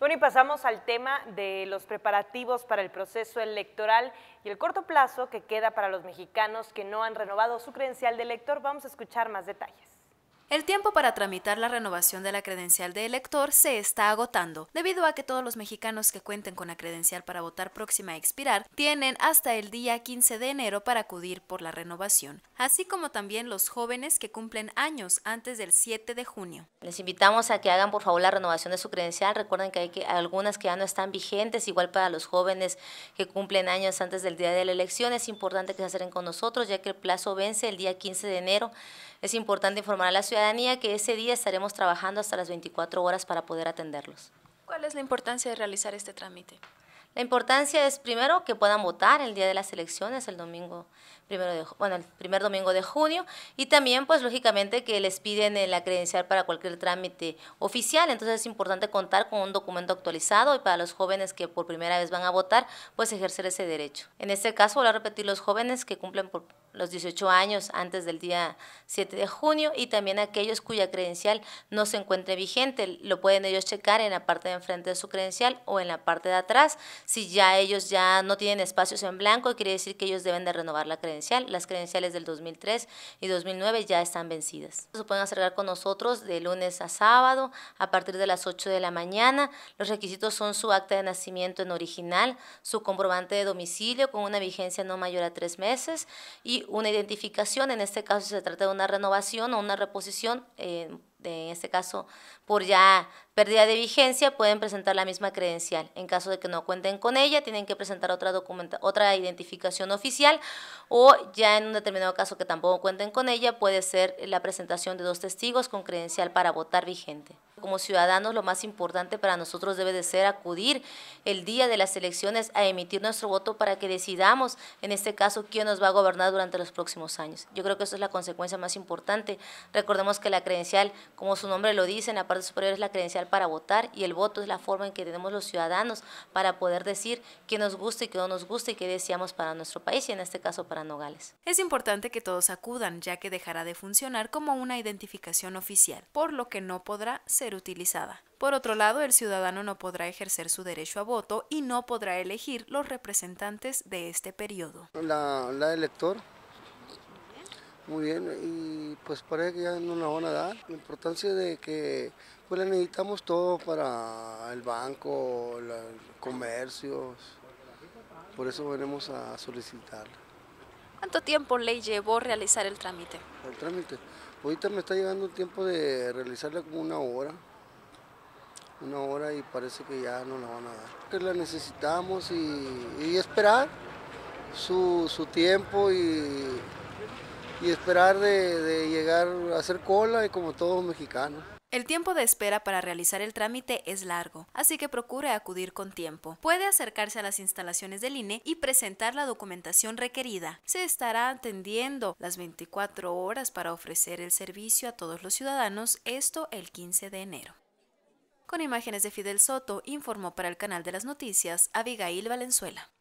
Bueno, y pasamos al tema de los preparativos para el proceso electoral y el corto plazo que queda para los mexicanos que no han renovado su credencial de elector. Vamos a escuchar más detalles. El tiempo para tramitar la renovación de la credencial de elector se está agotando, debido a que todos los mexicanos que cuenten con la credencial para votar próxima a expirar tienen hasta el día 15 de enero para acudir por la renovación, así como también los jóvenes que cumplen años antes del 7 de junio. Les invitamos a que hagan por favor la renovación de su credencial. Recuerden que hay que, algunas que ya no están vigentes, igual para los jóvenes que cumplen años antes del día de la elección. Es importante que se acerquen con nosotros, ya que el plazo vence el día 15 de enero. Es importante informar a la ciudadanía que ese día estaremos trabajando hasta las 24 horas para poder atenderlos. ¿Cuál es la importancia de realizar este trámite? La importancia es primero que puedan votar el día de las elecciones, el domingo primero de, bueno, el primer domingo de junio. Y también, pues lógicamente, que les piden eh, la credencial para cualquier trámite oficial. Entonces es importante contar con un documento actualizado y para los jóvenes que por primera vez van a votar, pues ejercer ese derecho. En este caso, voy a repetir, los jóvenes que cumplen por los 18 años antes del día 7 de junio y también aquellos cuya credencial no se encuentre vigente. Lo pueden ellos checar en la parte de enfrente de su credencial o en la parte de atrás. Si ya ellos ya no tienen espacios en blanco, quiere decir que ellos deben de renovar la credencial las credenciales del 2003 y 2009 ya están vencidas. Se pueden acercar con nosotros de lunes a sábado a partir de las 8 de la mañana. Los requisitos son su acta de nacimiento en original, su comprobante de domicilio con una vigencia no mayor a tres meses y una identificación. En este caso se trata de una renovación o una reposición. Eh, en este caso, por ya pérdida de vigencia, pueden presentar la misma credencial. En caso de que no cuenten con ella, tienen que presentar otra, documenta otra identificación oficial o ya en un determinado caso que tampoco cuenten con ella, puede ser la presentación de dos testigos con credencial para votar vigente como ciudadanos lo más importante para nosotros debe de ser acudir el día de las elecciones a emitir nuestro voto para que decidamos, en este caso, quién nos va a gobernar durante los próximos años. Yo creo que eso es la consecuencia más importante. Recordemos que la credencial, como su nombre lo dice, en la parte superior es la credencial para votar y el voto es la forma en que tenemos los ciudadanos para poder decir qué nos gusta y qué no nos gusta y qué deseamos para nuestro país y en este caso para Nogales. Es importante que todos acudan, ya que dejará de funcionar como una identificación oficial, por lo que no podrá ser utilizada. Por otro lado, el ciudadano no podrá ejercer su derecho a voto y no podrá elegir los representantes de este periodo. La, la elector, muy bien, y pues parece que ya no la van a dar. La importancia de que pues la necesitamos todo para el banco, los comercios, por eso venimos a solicitarla. ¿Cuánto tiempo le llevó realizar el trámite? El trámite, Ahorita me está llegando un tiempo de realizarla como una hora. Una hora y parece que ya no la van a dar. Que la necesitamos y, esperar su, tiempo y, esperar de, de llegar a hacer cola y como todos mexicanos. El tiempo de espera para realizar el trámite es largo, así que procure acudir con tiempo. Puede acercarse a las instalaciones del INE y presentar la documentación requerida. Se estará atendiendo las 24 horas para ofrecer el servicio a todos los ciudadanos, esto el 15 de enero. Con imágenes de Fidel Soto, informó para el canal de las noticias Abigail Valenzuela.